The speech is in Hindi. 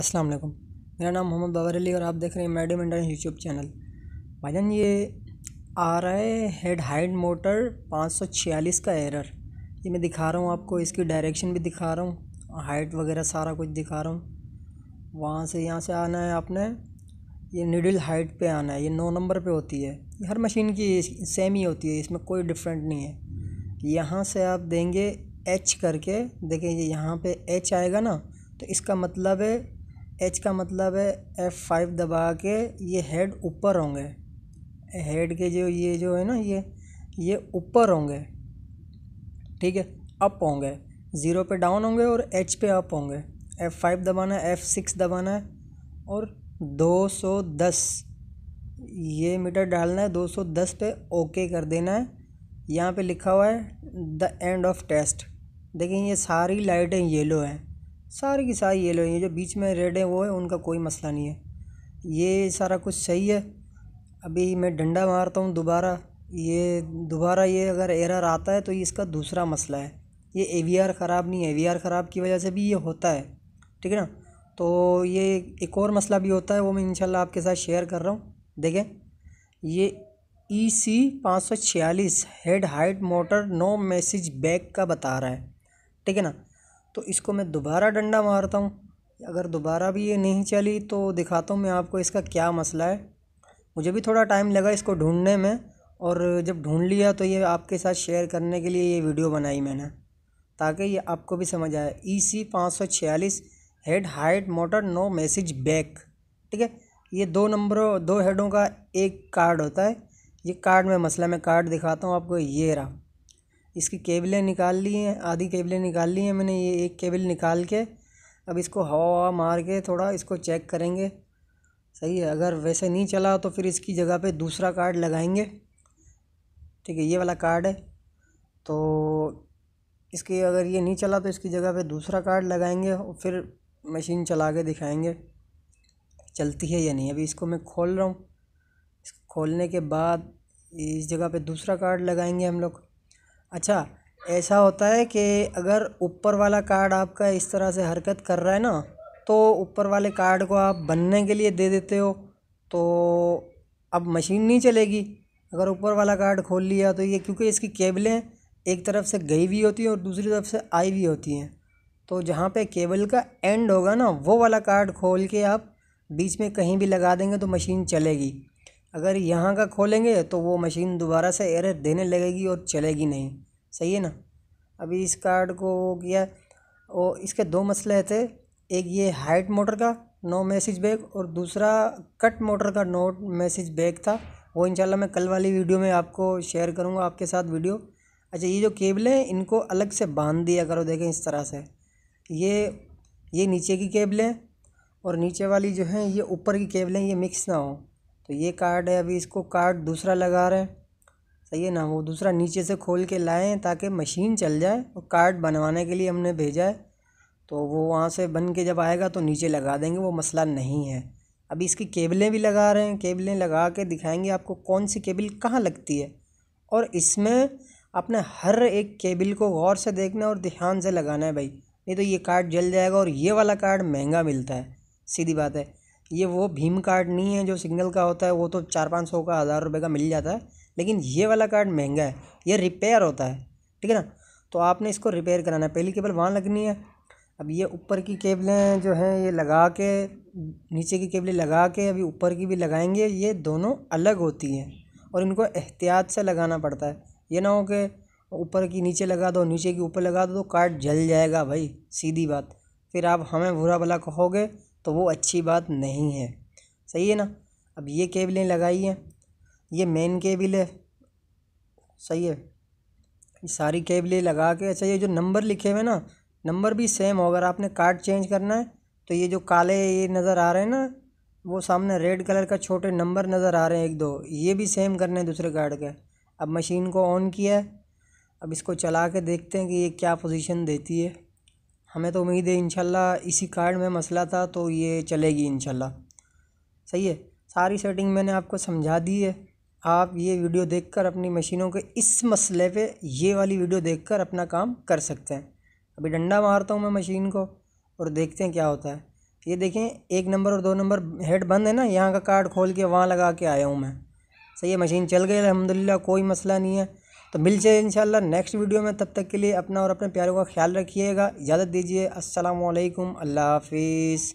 अस्सलाम वालेकुम मेरा नाम मोहम्मद बाबर अली और आप देख रहे हैं मैडम इंडर यूट्यूब चैनल भाजन ये आ रहा है हेड हाइड मोटर 546 का एरर ये मैं दिखा रहा हूँ आपको इसकी डायरेक्शन भी दिखा रहा हूँ हाइट वगैरह सारा कुछ दिखा रहा हूँ वहाँ से यहाँ से आना है आपने ये निडल हाइट पे आना है ये नौ नंबर पे होती है हर मशीन की सेम ही होती है इसमें कोई डिफरेंट नहीं है यहाँ से आप देंगे एच करके देखें ये यहाँ पे एच आएगा ना तो इसका मतलब है एच का मतलब है एफ़ फाइव दबा के ये हेड ऊपर होंगे हेड के जो ये जो है ना ये ये ऊपर होंगे ठीक है अप होंगे ज़ीरो पे डाउन होंगे और एच पे अप होंगे एफ़ फाइव दबाना है एफ़ सिक्स दबाना है और दो सौ दस ये मीटर डालना है दो सौ दस पे ओके कर देना है यहाँ पे लिखा हुआ है द एंड ऑफ टेस्ट देखिए ये सारी लाइटें येलो हैं सारी की सारी येलो लो है जो बीच में रेड है वो है उनका कोई मसला नहीं है ये सारा कुछ सही है अभी मैं डंडा मारता हूँ दोबारा ये दोबारा ये अगर एरर आता है तो इसका दूसरा मसला है ये ए ख़राब नहीं है ए ख़राब की वजह से भी ये होता है ठीक है ना तो ये एक और मसला भी होता है वो मैं इंशाल्लाह आपके साथ शेयर कर रहा हूँ देखें ये ई e सी पाँच सौ छियालीस head height motor no message back का बता रहा है ठीक है ना तो इसको मैं दोबारा डंडा मारता हूँ अगर दोबारा भी ये नहीं चली तो दिखाता हूँ मैं आपको इसका क्या मसला है मुझे भी थोड़ा टाइम लगा इसको ढूंढने में और जब ढूंढ लिया तो ये आपके साथ शेयर करने के लिए ये वीडियो बनाई मैंने ताकि ये आपको भी समझ आए ई e सी पाँच सौ छियालीस head height motor no message back ठीक है ये दो नंबरों दो हेडों का एक कार्ड होता है ये कार्ड में मसला मैं कार्ड दिखाता हूँ आपको ये रहा इसकी केबलें निकाल ली हैं आधी केबलें निकाल ली हैं मैंने ये एक केबल निकाल के अब इसको हवा मार के थोड़ा इसको चेक करेंगे सही है अगर वैसे नहीं चला तो फिर इसकी जगह पे दूसरा कार्ड लगाएंगे ठीक है ये वाला कार्ड है तो इसकी अगर ये नहीं चला तो इसकी जगह पे दूसरा कार्ड लगाएंगे और फिर मशीन चला के दिखाएंगे चलती है या नहीं अभी इसको मैं खोल रहा हूँ खोलने के बाद इस जगह पे दूसरा कार्ड लगाएंगे हम लोग अच्छा ऐसा होता है कि अगर ऊपर वाला कार्ड आपका इस तरह से हरकत कर रहा है ना तो ऊपर वाले कार्ड को आप बनने के लिए दे देते हो तो अब मशीन नहीं चलेगी अगर ऊपर वाला कार्ड खोल लिया तो ये क्योंकि इसकी केबलें एक तरफ से गई हुई होती हैं और दूसरी तरफ से आई हुई होती हैं तो जहाँ पे केबल का एंड होगा ना वो वाला कार्ड खोल के आप बीच में कहीं भी लगा देंगे तो मशीन चलेगी अगर यहाँ का खोलेंगे तो वो मशीन दोबारा से एरर देने लगेगी और चलेगी नहीं सही है ना अभी इस कार्ड को किया और इसके दो मसले थे एक ये हाइट मोटर का नो मैसेज बैग और दूसरा कट मोटर का नो मैसेज बैग था वो इंशाल्लाह मैं कल वाली वीडियो में आपको शेयर करूँगा आपके साथ वीडियो अच्छा ये जो केबल हैं इनको अलग से बांध दिया करो देखें इस तरह से ये ये नीचे की केबलें और नीचे वाली जो हैं ये ऊपर की केबलें ये मिक्स ना हो तो ये कार्ड है अभी इसको कार्ड दूसरा लगा रहे हैं सही है ना वो दूसरा नीचे से खोल के लाए हैं ताकि मशीन चल जाए और कार्ड बनवाने के लिए हमने भेजा है तो वो वहाँ से बन के जब आएगा तो नीचे लगा देंगे वो मसला नहीं है अभी इसकी केबलें भी लगा रहे हैं केबलें लगा के दिखाएंगे आपको कौन सी केबल कहाँ लगती है और इसमें आपने हर एक केबल को गौर से देखना और ध्यान से लगाना है भाई नहीं तो ये कार्ड जल जाएगा और ये वाला कार्ड महंगा मिलता है सीधी बात है ये वो भीम कार्ड नहीं है जो सिग्नल का होता है वो तो चार पाँच सौ का हज़ार रुपये का मिल जाता है लेकिन ये वाला कार्ड महंगा है ये रिपेयर होता है ठीक है ना तो आपने इसको रिपेयर कराना है पहली केबल वहाँ लगनी है अब ये ऊपर की केबलें जो हैं ये लगा के नीचे की केबलें लगा के अभी ऊपर की भी लगाएंगे ये दोनों अलग होती हैं और इनको एहतियात से लगाना पड़ता है ये ना हो कि ऊपर की नीचे लगा दो नीचे की ऊपर लगा दो तो कार्ड जल जाएगा भाई सीधी बात फिर आप हमें बुरा भला कहोगे तो वो अच्छी बात नहीं है सही है ना अब ये केबलें लगाई हैं ये मेन केबल है सही है ये सारी केबलें लगा के अच्छा ये जो नंबर लिखे हुए ना नंबर भी सेम हो अगर आपने कार्ड चेंज करना है तो ये जो काले ये नज़र आ रहे हैं ना वो सामने रेड कलर का छोटे नंबर नज़र आ रहे हैं एक दो ये भी सेम करने हैं दूसरे कार्ड के अब मशीन को ऑन किया है अब इसको चला के देखते हैं कि ये क्या पोजीशन देती है हमें तो उम्मीद है इनशाला इसी कार्ड में मसला था तो ये चलेगी इनशाला सही है सारी सेटिंग मैंने आपको समझा दी है आप ये वीडियो देखकर अपनी मशीनों के इस मसले पे ये वाली वीडियो देखकर अपना काम कर सकते हैं अभी डंडा मारता हूँ मैं मशीन को और देखते हैं क्या होता है ये देखें एक नंबर और दो नंबर हेड बंद है ना यहाँ का कार्ड खोल के वहाँ लगा के आया हूँ मैं सही है मशीन चल गई अलहमदिल्ला कोई मसला नहीं है तो मिल जाए इंशाल्लाह नेक्स्ट वीडियो में तब तक के लिए अपना और अपने प्यारों का ख्याल रखिएगा इजाज़त दीजिए असलकम अल्लाह हाफिज़